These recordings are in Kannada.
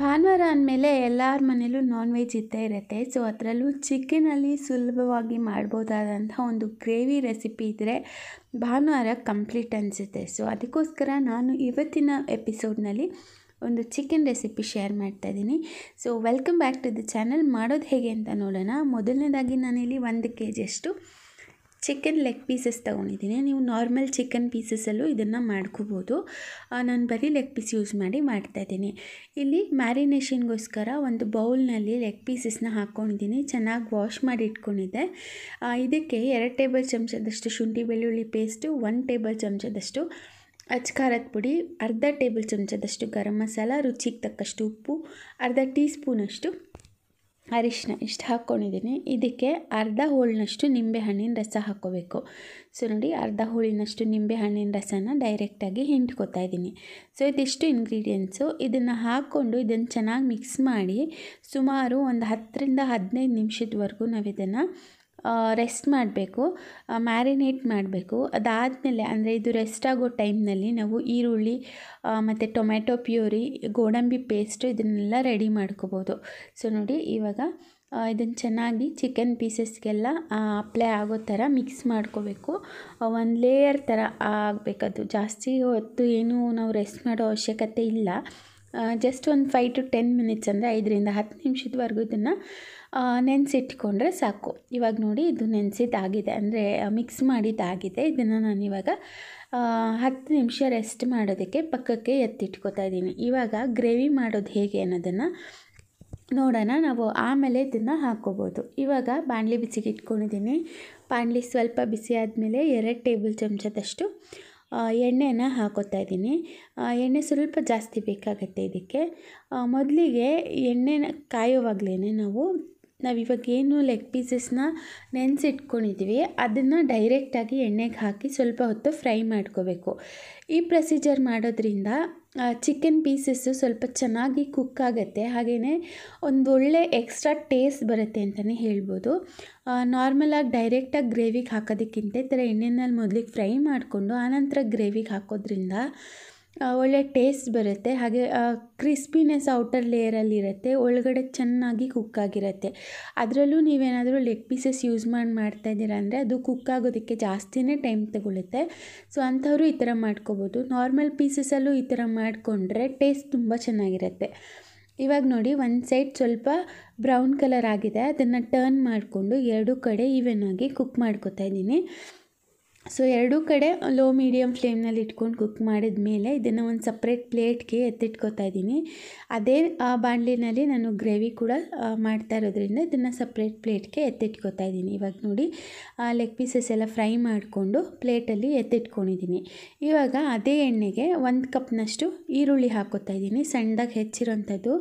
ಭಾನುವಾರ ಅಂದಮೇಲೆ ಎಲ್ಲರ ಮನೇಲೂ ನಾನ್ ವೆಜ್ ಇದ್ದೇ ಇರುತ್ತೆ ಸೊ ಅದರಲ್ಲೂ ಚಿಕನಲ್ಲಿ ಸುಲಭವಾಗಿ ಮಾಡ್ಬೋದಾದಂಥ ಒಂದು ಗ್ರೇವಿ ರೆಸಿಪಿ ಇದ್ದರೆ ಭಾನುವಾರ ಕಂಪ್ಲೀಟ್ ಅನಿಸುತ್ತೆ ಸೊ ಅದಕ್ಕೋಸ್ಕರ ನಾನು ಇವತ್ತಿನ ಎಪಿಸೋಡ್ನಲ್ಲಿ ಒಂದು ಚಿಕನ್ ರೆಸಿಪಿ ಶೇರ್ ಮಾಡ್ತಾ ಇದ್ದೀನಿ so welcome back to the channel ಮಾಡೋದು ಹೇಗೆ ಅಂತ ನೋಡೋಣ ಮೊದಲನೇದಾಗಿ ನಾನಿಲ್ಲಿ ಒಂದು ಕೆ ಜಿಯಷ್ಟು ಚಿಕನ್ ಲೆಗ್ ಪೀಸಸ್ ತೊಗೊಂಡಿದ್ದೀನಿ ನೀವು ನಾರ್ಮಲ್ ಚಿಕನ್ ಪೀಸಸಲ್ಲೂ ಇದನ್ನು ಮಾಡ್ಕೋಬೋದು ನಾನು ಬರೀ ಲೆಗ್ ಪೀಸ್ ಯೂಸ್ ಮಾಡಿ ಮಾಡ್ತಾಯಿದ್ದೀನಿ ಇಲ್ಲಿ ಮ್ಯಾರಿನೇಷನ್ಗೋಸ್ಕರ ಒಂದು ಬೌಲ್ನಲ್ಲಿ ಲೆಗ್ ಪೀಸಸ್ನ ಹಾಕ್ಕೊಂಡಿದ್ದೀನಿ ಚೆನ್ನಾಗಿ ವಾಶ್ ಮಾಡಿ ಇಟ್ಕೊಂಡಿದ್ದೆ ಇದಕ್ಕೆ ಎರಡು ಟೇಬಲ್ ಚಮಚದಷ್ಟು ಶುಂಠಿ ಬೆಳ್ಳುಳ್ಳಿ ಪೇಸ್ಟು ಒನ್ ಟೇಬಲ್ ಚಮಚದಷ್ಟು ಅಚ್ಕಾರದ ಪುಡಿ ಅರ್ಧ ಟೇಬಲ್ ಚಮಚದಷ್ಟು ಗರಂ ಮಸಾಲ ರುಚಿಗೆ ತಕ್ಕಷ್ಟು ಉಪ್ಪು ಅರ್ಧ ಟೀ ಸ್ಪೂನಷ್ಟು ಅರಿಶಿನ ಇಷ್ಟು ಹಾಕ್ಕೊಂಡಿದ್ದೀನಿ ಇದಕ್ಕೆ ಅರ್ಧ ಹೋಳಿನಷ್ಟು ನಿಂಬೆಹಣ್ಣಿನ ರಸ ಹಾಕ್ಕೋಬೇಕು ಸೊ ನೋಡಿ ಅರ್ಧ ಹೋಳಿನಷ್ಟು ನಿಂಬೆಹಣ್ಣಿನ ರಸನ ಡೈರೆಕ್ಟಾಗಿ ಹಿಂಟ್ಕೊತಾ ಇದ್ದೀನಿ ಸೊ ಇದಿಷ್ಟು ಇಂಗ್ರೀಡಿಯೆಂಟ್ಸು ಇದನ್ನು ಹಾಕ್ಕೊಂಡು ಇದನ್ನು ಚೆನ್ನಾಗಿ ಮಿಕ್ಸ್ ಮಾಡಿ ಸುಮಾರು ಒಂದು ಹತ್ತರಿಂದ ಹದಿನೈದು ನಿಮಿಷದವರೆಗೂ ನಾವು ಇದನ್ನು ರೆಸ್ಟ್ ಮಾಡಬೇಕು ಮ್ಯಾರಿನೇಟ್ ಮಾಡಬೇಕು ಅದಾದಮೇಲೆ ಅಂದರೆ ಇದು ರೆಸ್ಟ್ ಆಗೋ ಟೈಮ್ನಲ್ಲಿ ನಾವು ಈರುಳ್ಳಿ ಮತ್ತು ಟೊಮೆಟೊ ಪ್ಯೂರಿ ಗೋಡಂಬಿ ಪೇಸ್ಟು ಇದನ್ನೆಲ್ಲ ರೆಡಿ ಮಾಡ್ಕೋಬೋದು ಸೊ ನೋಡಿ ಇವಾಗ ಇದನ್ನು ಚೆನ್ನಾಗಿ ಚಿಕನ್ ಪೀಸಸ್ಗೆಲ್ಲ ಅಪ್ಲೈ ಆಗೋ ಥರ ಮಿಕ್ಸ್ ಮಾಡ್ಕೋಬೇಕು ಒಂದು ಲೇಯರ್ ಥರ ಆಗಬೇಕದು ಜಾಸ್ತಿ ಹೊತ್ತು ಏನೂ ನಾವು ರೆಸ್ಟ್ ಮಾಡೋ ಅವಶ್ಯಕತೆ ಇಲ್ಲ ಜಸ್ಟ್ ಒಂದು ಫೈವ್ ಟು ಟೆನ್ ಮಿನಿಟ್ಸ್ ಅಂದರೆ ಐದರಿಂದ ಹತ್ತು ನಿಮಿಷದವರೆಗೂ ಇದನ್ನು ನೆನೆಸಿಟ್ಕೊಂಡ್ರೆ ಸಾಕು ಇವಾಗ ನೋಡಿ ಇದು ನೆನೆಸಿದ್ದಾಗಿದೆ ಅಂದರೆ ಮಿಕ್ಸ್ ಮಾಡಿದ್ದಾಗಿದೆ ಇದನ್ನು ಇವಾಗ ಹತ್ತು ನಿಮಿಷ ರೆಸ್ಟ್ ಮಾಡೋದಕ್ಕೆ ಪಕ್ಕಕ್ಕೆ ಎತ್ತಿಟ್ಕೋತಾ ಇದ್ದೀನಿ ಇವಾಗ ಗ್ರೇವಿ ಮಾಡೋದು ಹೇಗೆ ಅನ್ನೋದನ್ನು ನೋಡೋಣ ನಾವು ಆಮೇಲೆ ಇದನ್ನು ಹಾಕ್ಕೋಬೋದು ಇವಾಗ ಬಾಣಲಿ ಬಿಸಿಗೆ ಇಟ್ಕೊಂಡಿದ್ದೀನಿ ಬಾಣಲಿ ಸ್ವಲ್ಪ ಬಿಸಿ ಆದಮೇಲೆ ಎರಡು ಟೇಬಲ್ ಚಮಚದಷ್ಟು ಎಣ್ಣೆನ ಹಾಕೋತಾ ಇದ್ದೀನಿ ಎಣ್ಣೆ ಸ್ವಲ್ಪ ಜಾಸ್ತಿ ಬೇಕಾಗುತ್ತೆ ಇದಕ್ಕೆ ಮೊದಲಿಗೆ ಎಣ್ಣೆನ ಕಾಯೋವಾಗಲೇ ನಾವು ನಾವಿವಾಗೇನು ಏನು ಲೆಗ್ ಪೀಸಸ್ನ ನೆನೆಸಿಟ್ಕೊಂಡಿದ್ದೀವಿ ಅದನ್ನು ಡೈರೆಕ್ಟಾಗಿ ಎಣ್ಣೆಗೆ ಹಾಕಿ ಸ್ವಲ್ಪ ಹೊತ್ತು ಫ್ರೈ ಮಾಡ್ಕೋಬೇಕು ಈ ಪ್ರೊಸೀಜರ್ ಮಾಡೋದ್ರಿಂದ ಚಿಕನ್ ಪೀಸಸ್ಸು ಸ್ವಲ್ಪ ಚೆನ್ನಾಗಿ ಕುಕ್ ಆಗುತ್ತೆ ಹಾಗೆಯೇ ಒಂದು ಒಳ್ಳೆ ಎಕ್ಸ್ಟ್ರಾ ಟೇಸ್ಟ್ ಬರುತ್ತೆ ಅಂತಲೇ ಹೇಳ್ಬೋದು ನಾರ್ಮಲಾಗಿ ಡೈರೆಕ್ಟಾಗಿ ಗ್ರೇವಿಗೆ ಹಾಕೋದಕ್ಕಿಂತ ಈ ಥರ ಎಣ್ಣೆನಲ್ಲಿ ಮೊದಲಿಗೆ ಫ್ರೈ ಮಾಡಿಕೊಂಡು ಆನಂತರ ಗ್ರೇವಿಗೆ ಹಾಕೋದ್ರಿಂದ ಒಳ್ಳೆ ಟೇಸ್ಟ್ ಬರುತ್ತೆ ಹಾಗೆ ಕ್ರಿಸ್ಪಿನೆಸ್ ಔಟರ್ ಲೇಯರಲ್ಲಿರುತ್ತೆ ಒಳಗಡೆ ಚೆನ್ನಾಗಿ ಕುಕ್ ಆಗಿರುತ್ತೆ ಅದರಲ್ಲೂ ನೀವೇನಾದರೂ ಲೆಗ್ ಪೀಸಸ್ ಯೂಸ್ ಮಾಡಿ ಮಾಡ್ತಾ ಇದ್ದೀರಾ ಅಂದರೆ ಅದು ಕುಕ್ ಆಗೋದಕ್ಕೆ ಜಾಸ್ತಿನೇ ಟೈಮ್ ತಗೊಳುತ್ತೆ ಸೊ ಅಂಥವರು ಈ ಥರ ಮಾಡ್ಕೋಬೋದು ನಾರ್ಮಲ್ ಪೀಸಸಲ್ಲೂ ಈ ಥರ ಮಾಡಿಕೊಂಡ್ರೆ ಟೇಸ್ಟ್ ತುಂಬ ಚೆನ್ನಾಗಿರುತ್ತೆ ಇವಾಗ ನೋಡಿ ಒಂದು ಸೈಡ್ ಸ್ವಲ್ಪ ಬ್ರೌನ್ ಕಲರ್ ಆಗಿದೆ ಅದನ್ನು ಟರ್ನ್ ಮಾಡಿಕೊಂಡು ಎರಡೂ ಕಡೆ ಈವನ್ ಆಗಿ ಕುಕ್ ಮಾಡ್ಕೋತಾ ಇದ್ದೀನಿ ಸೊ ಎರಡೂ ಕಡೆ ಲೋ ಮೀಡಿಯಮ್ ಫ್ಲೇಮ್ನಲ್ಲಿ ಇಟ್ಕೊಂಡು ಕುಕ್ ಮಾಡಿದ ಮೇಲೆ ಇದನ್ನು ಒಂದು ಸಪ್ರೇಟ್ ಪ್ಲೇಟ್ಗೆ ಎತ್ತಿಟ್ಕೊತಾ ಇದ್ದೀನಿ ಅದೇ ಬಾಣಲಿನಲ್ಲಿ ನಾನು ಗ್ರೇವಿ ಕೂಡ ಮಾಡ್ತಾ ಇರೋದ್ರಿಂದ ಇದನ್ನು ಸಪ್ರೇಟ್ ಪ್ಲೇಟ್ಗೆ ಎತ್ತಿಟ್ಕೋತಾ ಇದ್ದೀನಿ ಇವಾಗ ನೋಡಿ ಲೆಗ್ ಪೀಸಸ್ ಎಲ್ಲ ಫ್ರೈ ಮಾಡಿಕೊಂಡು ಪ್ಲೇಟಲ್ಲಿ ಎತ್ತಿಟ್ಕೊಂಡಿದ್ದೀನಿ ಇವಾಗ ಅದೇ ಎಣ್ಣೆಗೆ ಒಂದು ಕಪ್ನಷ್ಟು ಈರುಳ್ಳಿ ಹಾಕೋತಾ ಇದ್ದೀನಿ ಸಣ್ಣದಾಗಿ ಹೆಚ್ಚಿರೋಂಥದ್ದು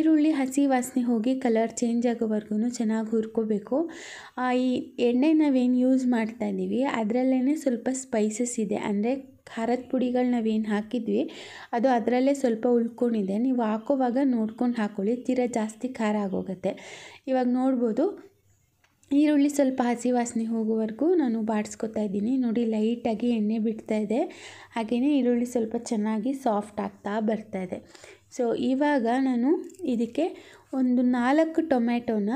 ಈರುಳ್ಳಿ ಹಸಿ ವಾಸನೆ ಹೋಗಿ ಕಲರ್ ಚೇಂಜ್ ಆಗೋವರೆಗೂ ಚೆನ್ನಾಗಿ ಹುರ್ಕೋಬೇಕು ಈ ಎಣ್ಣೆ ನಾವೇನು ಯೂಸ್ ಮಾಡ್ತಾ ಇದ್ದೀವಿ ಅದರಲ್ಲಿ ಅದರಲ್ಲೇ ಸ್ವಲ್ಪ ಸ್ಪೈಸಸ್ ಇದೆ ಅಂದರೆ ಖಾರದ ಪುಡಿಗಳು ನಾವೇನು ಹಾಕಿದ್ವಿ ಅದು ಅದರಲ್ಲೇ ಸ್ವಲ್ಪ ಉಳ್ಕೊಂಡಿದೆ ನೀವು ಹಾಕೋವಾಗ ನೋಡ್ಕೊಂಡು ಹಾಕ್ಕೊಳ್ಳಿ ತೀರ ಜಾಸ್ತಿ ಖಾರ ಆಗೋಗುತ್ತೆ ಇವಾಗ ನೋಡ್ಬೋದು ಈರುಳ್ಳಿ ಸ್ವಲ್ಪ ಹಸಿ ವಾಸನೆ ಹೋಗೋವರೆಗೂ ನಾನು ಬಾಡಿಸ್ಕೊತಾ ಇದ್ದೀನಿ ನೋಡಿ ಲೈಟಾಗಿ ಎಣ್ಣೆ ಬಿಡ್ತಾ ಇದೆ ಹಾಗೆಯೇ ಈರುಳ್ಳಿ ಸ್ವಲ್ಪ ಚೆನ್ನಾಗಿ ಸಾಫ್ಟ್ ಆಗ್ತಾ ಬರ್ತಾ ಇದೆ ಸೊ ಇವಾಗ ನಾನು ಇದಕ್ಕೆ ಒಂದು ನಾಲ್ಕು ಟೊಮ್ಯಾಟೋನ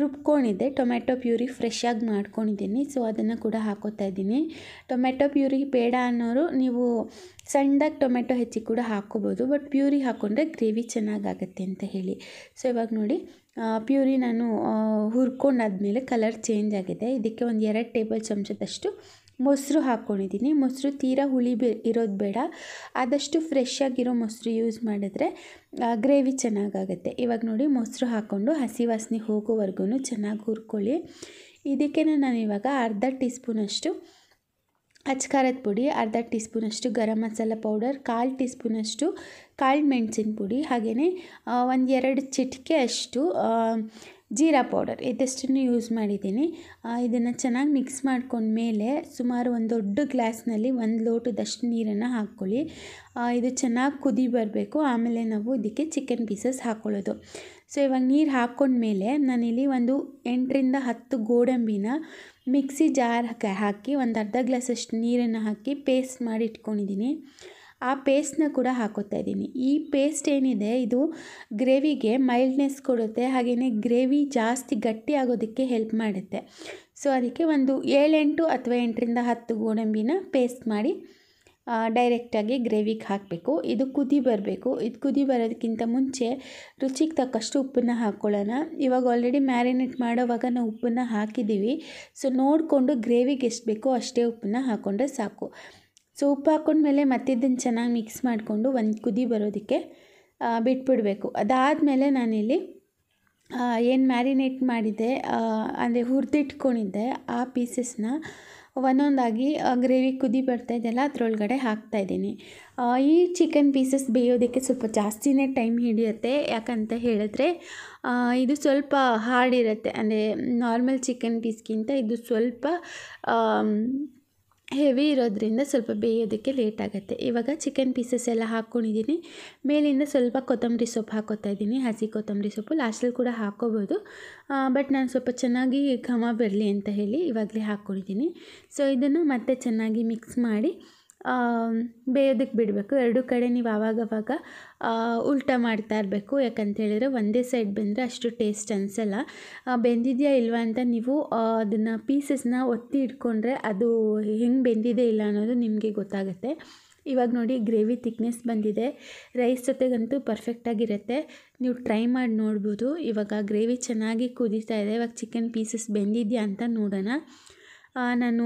ರುಬ್ಕೊಂಡಿದ್ದೆ ಟೊಮೆಟೊ ಪ್ಯೂರಿ ಆಗಿ ಮಾಡ್ಕೊಂಡಿದ್ದೀನಿ ಸೊ ಅದನ್ನು ಕೂಡ ಹಾಕೋತಾ ಇದ್ದೀನಿ ಟೊಮೆಟೊ ಪ್ಯೂರಿ ಬೇಡ ಅನ್ನೋರು ನೀವು ಸಣ್ಣದಾಗಿ ಟೊಮೆಟೊ ಹೆಚ್ಚಿ ಕೂಡ ಹಾಕೋಬೋದು ಬಟ್ ಪ್ಯೂರಿ ಹಾಕ್ಕೊಂಡ್ರೆ ಗ್ರೇವಿ ಚೆನ್ನಾಗಾಗತ್ತೆ ಅಂತ ಹೇಳಿ ಸೊ ಇವಾಗ ನೋಡಿ ಪ್ಯೂರಿ ನಾನು ಹುರ್ಕೊಂಡಾದ್ಮೇಲೆ ಕಲರ್ ಚೇಂಜ್ ಆಗಿದೆ ಇದಕ್ಕೆ ಒಂದು ಎರಡು ಟೇಬಲ್ ಚಮಚದಷ್ಟು ಮೊಸರು ಹಾಕ್ಕೊಂಡಿದ್ದೀನಿ ಮೊಸರು ತೀರಾ ಹುಳಿ ಬೇ ಇರೋದು ಬೇಡ ಆದಷ್ಟು ಫ್ರೆಶ್ ಆಗಿರೋ ಮೊಸರು ಯೂಸ್ ಮಾಡಿದ್ರೆ ಗ್ರೇವಿ ಚೆನ್ನಾಗಾಗುತ್ತೆ ಇವಾಗ ನೋಡಿ ಮೊಸರು ಹಾಕ್ಕೊಂಡು ಹಸಿ ವಾಸನೆ ಹೋಗೋವರೆಗೂ ಚೆನ್ನಾಗಿ ಹುರ್ಕೊಳ್ಳಿ ಇದಕ್ಕೆ ನಾನು ಇವಾಗ ಅರ್ಧ ಟೀ ಸ್ಪೂನಷ್ಟು ಅಚ್ಕಾರದ ಪುಡಿ ಅರ್ಧ ಟೀ ಸ್ಪೂನಷ್ಟು ಗರಂ ಮಸಾಲ ಪೌಡರ್ ಕಾಲು ಟೀ ಸ್ಪೂನಷ್ಟು ಕಾಳು ಮೆಣಸಿನ ಪುಡಿ ಹಾಗೆಯೇ ಎರಡು ಚಿಟಿಕೆ ಅಷ್ಟು ಜೀರಾ ಪೌಡರ್ ಇದಷ್ಟನ್ನು ಯೂಸ್ ಮಾಡಿದ್ದೀನಿ ಇದನ್ನು ಚೆನ್ನಾಗಿ ಮಿಕ್ಸ್ ಮೇಲೆ ಸುಮಾರು ಒಂದು ದೊಡ್ಡ ಗ್ಲಾಸ್ನಲ್ಲಿ ಒಂದು ಲೋಟದಷ್ಟು ನೀರನ್ನು ಹಾಕ್ಕೊಳ್ಳಿ ಇದು ಚೆನ್ನಾಗಿ ಕುದಿ ಬರಬೇಕು ಆಮೇಲೆ ನಾವು ಇದಕ್ಕೆ ಚಿಕನ್ ಪೀಸಸ್ ಹಾಕ್ಕೊಳ್ಳೋದು ಸೊ ಇವಾಗ ನೀರು ಹಾಕ್ಕೊಂಡ್ಮೇಲೆ ನಾನಿಲ್ಲಿ ಒಂದು ಎಂಟರಿಂದ ಹತ್ತು ಗೋಡಂಬಿನ ಮಿಕ್ಸಿ ಜಾರ್ ಹಾಕಿ ಒಂದು ಅರ್ಧ ಗ್ಲಾಸಷ್ಟು ನೀರನ್ನು ಹಾಕಿ ಪೇಸ್ಟ್ ಮಾಡಿ ಇಟ್ಕೊಂಡಿದ್ದೀನಿ ಆ ಪೇಸ್ಟ್ನ ಕೂಡ ಹಾಕೋತಾ ಇದ್ದೀನಿ ಈ ಪೇಸ್ಟ್ ಏನಿದೆ ಇದು ಗ್ರೇವಿಗೆ ಮೈಲ್ಡ್ನೆಸ್ ಕೊಡುತ್ತೆ ಹಾಗೆಯೇ ಗ್ರೇವಿ ಜಾಸ್ತಿ ಗಟ್ಟಿ ಆಗೋದಕ್ಕೆ ಹೆಲ್ಪ್ ಮಾಡುತ್ತೆ ಸೊ ಅದಕ್ಕೆ ಒಂದು ಏಳೆಂಟು ಅಥವಾ ಎಂಟರಿಂದ ಹತ್ತು ಗೋಡಂಬಿನ ಪೇಸ್ಟ್ ಮಾಡಿ ಡೈರೆಕ್ಟಾಗಿ ಗ್ರೇವಿಗೆ ಹಾಕಬೇಕು ಇದು ಕುದಿ ಬರಬೇಕು ಇದು ಕುದಿ ಬರೋದಕ್ಕಿಂತ ಮುಂಚೆ ರುಚಿಗೆ ತಕ್ಕಷ್ಟು ಉಪ್ಪನ್ನು ಹಾಕ್ಕೊಳ್ಳೋಣ ಇವಾಗ ಆಲ್ರೆಡಿ ಮ್ಯಾರಿನೇಟ್ ಮಾಡೋವಾಗ ನಾವು ಉಪ್ಪನ್ನು ಹಾಕಿದ್ದೀವಿ ಸೊ ನೋಡಿಕೊಂಡು ಗ್ರೇವಿಗೆ ಎಷ್ಟು ಬೇಕೋ ಅಷ್ಟೇ ಉಪ್ಪನ್ನು ಹಾಕ್ಕೊಂಡ್ರೆ ಸಾಕು ಸೊ ಉಪ್ಪು ಮೇಲೆ ಮತ್ತಿದ್ದನ್ನು ಚೆನ್ನಾಗಿ ಮಿಕ್ಸ್ ಮಾಡಿಕೊಂಡು ಒಂದು ಕುದಿ ಬರೋದಕ್ಕೆ ಬಿಟ್ಬಿಡಬೇಕು ಅದಾದಮೇಲೆ ನಾನಿಲ್ಲಿ ಏನು ಮ್ಯಾರಿನೇಟ್ ಮಾಡಿದ್ದೆ ಅಂದರೆ ಹುರಿದಿಟ್ಕೊಂಡಿದ್ದೆ ಆ ಪೀಸಸ್ನ ಒಂದೊಂದಾಗಿ ಗ್ರೇವಿ ಕುದಿ ಬರ್ತಾ ಇದೆಯಲ್ಲ ಅದರೊಳಗಡೆ ಹಾಕ್ತಾಯಿದ್ದೀನಿ ಈ ಚಿಕನ್ ಪೀಸಸ್ ಬೇಯೋದಕ್ಕೆ ಸ್ವಲ್ಪ ಜಾಸ್ತಿನೇ ಟೈಮ್ ಹಿಡಿಯುತ್ತೆ ಯಾಕಂತ ಹೇಳಿದ್ರೆ ಇದು ಸ್ವಲ್ಪ ಹಾರ್ಡ್ ಇರುತ್ತೆ ಅಂದರೆ ನಾರ್ಮಲ್ ಚಿಕನ್ ಪೀಸ್ಗಿಂತ ಇದು ಸ್ವಲ್ಪ ಹೆವಿ ಇರೋದ್ರಿಂದ ಸ್ವಲ್ಪ ಬೇಯೋದಕ್ಕೆ ಲೇಟ್ ಆಗುತ್ತೆ ಇವಾಗ ಚಿಕನ್ ಪೀಸಸ್ ಎಲ್ಲ ಹಾಕ್ಕೊಂಡಿದ್ದೀನಿ ಮೇಲಿಂದ ಸ್ವಲ್ಪ ಕೊತ್ತಂಬರಿ ಸೊಪ್ಪು ಹಾಕೋತಾ ಇದ್ದೀನಿ ಹಸಿ ಕೊತ್ತಂಬರಿ ಸೊಪ್ಪು ಲಾಸ್ಟಲ್ಲಿ ಕೂಡ ಹಾಕೋಬೋದು ಬಟ್ ನಾನು ಸ್ವಲ್ಪ ಚೆನ್ನಾಗಿ ಘಮ ಬರಲಿ ಅಂತ ಹೇಳಿ ಇವಾಗಲೇ ಹಾಕ್ಕೊಂಡಿದ್ದೀನಿ ಸೊ ಇದನ್ನು ಮತ್ತೆ ಚೆನ್ನಾಗಿ ಮಿಕ್ಸ್ ಮಾಡಿ ಬೇಯೋದಕ್ಕೆ ಬಿಡಬೇಕು ಎರಡು ಕಡೆ ನೀವು ಆವಾಗವಾಗ ಉಲ್ಟ ಮಾಡ್ತಾ ಇರಬೇಕು ಯಾಕಂತ ಹೇಳಿದರೆ ಒಂದೇ ಸೈಡ್ ಬಂದರೆ ಅಷ್ಟು ಟೇಸ್ಟ್ ಅನಿಸಲ್ಲ ಬೆಂದಿದೆಯಾ ಇಲ್ವಾ ಅಂತ ನೀವು ಅದನ್ನು ಪೀಸಸ್ನ ಒತ್ತಿ ಇಟ್ಕೊಂಡ್ರೆ ಅದು ಹೆಂಗೆ ಬೆಂದಿದೆ ಇಲ್ಲ ಅನ್ನೋದು ನಿಮಗೆ ಗೊತ್ತಾಗುತ್ತೆ ಇವಾಗ ನೋಡಿ ಗ್ರೇವಿ ತಿಕ್ನೆಸ್ ಬಂದಿದೆ ರೈಸ್ ಜೊತೆಗಂತೂ ಪರ್ಫೆಕ್ಟಾಗಿರುತ್ತೆ ನೀವು ಟ್ರೈ ಮಾಡಿ ನೋಡ್ಬೋದು ಇವಾಗ ಗ್ರೇವಿ ಚೆನ್ನಾಗಿ ಕುದೀತಾ ಇದೆ ಇವಾಗ ಚಿಕನ್ ಪೀಸಸ್ ಬೆಂದಿದೆಯಾ ಅಂತ ನೋಡೋಣ ನಾನು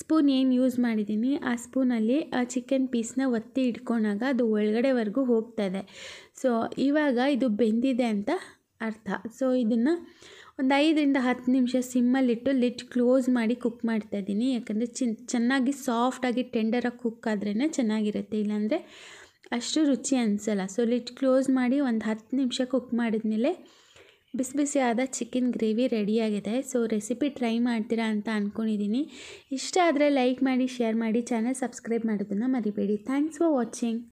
ಸ್ಪೂನ್ ಏನು ಯೂಸ್ ಮಾಡಿದ್ದೀನಿ ಆ ಸ್ಪೂನಲ್ಲಿ ಆ ಚಿಕನ್ ಪೀಸ್ನ ಒತ್ತಿ ಇಟ್ಕೊಂಡಾಗ ಅದು ಒಳಗಡೆವರೆಗೂ ಹೋಗ್ತದೆ ಸೊ ಇವಾಗ ಇದು ಬೆಂದಿದೆ ಅಂತ ಅರ್ಥ ಸೊ ಇದನ್ನು ಒಂದು ಐದರಿಂದ ಹತ್ತು ನಿಮಿಷ ಸಿಮ್ಮಲ್ಲಿಟ್ಟು ಲಿಡ್ ಕ್ಲೋಸ್ ಮಾಡಿ ಕುಕ್ ಮಾಡ್ತಾಯಿದ್ದೀನಿ ಯಾಕಂದರೆ ಚಿನ್ ಚೆನ್ನಾಗಿ ಸಾಫ್ಟಾಗಿ ಟೆಂಡರಾಗಿ ಕುಕ್ ಆದ್ರೇ ಚೆನ್ನಾಗಿರುತ್ತೆ ಇಲ್ಲಾಂದರೆ ಅಷ್ಟು ರುಚಿ ಅನಿಸಲ್ಲ ಸೊ ಲಿಡ್ ಕ್ಲೋಸ್ ಮಾಡಿ ಒಂದು ಹತ್ತು ನಿಮಿಷ ಕುಕ್ ಮಾಡಿದ್ಮೇಲೆ ಬಿಸಿ ಆದ ಚಿಕನ್ ಗ್ರೇವಿ ರೆಡಿಯಾಗಿದೆ ಸೊ ರೆಸಿಪಿ ಟ್ರೈ ಮಾಡ್ತೀರಾ ಅಂತ ಅಂದ್ಕೊಂಡಿದ್ದೀನಿ ಇಷ್ಟ ಆದರೆ ಲೈಕ್ ಮಾಡಿ ಶೇರ್ ಮಾಡಿ ಚಾನಲ್ ಸಬ್ಸ್ಕ್ರೈಬ್ ಮಾಡೋದನ್ನು ಮರಿಬೇಡಿ ಥ್ಯಾಂಕ್ಸ್ ಫಾರ್ ವಾಚಿಂಗ್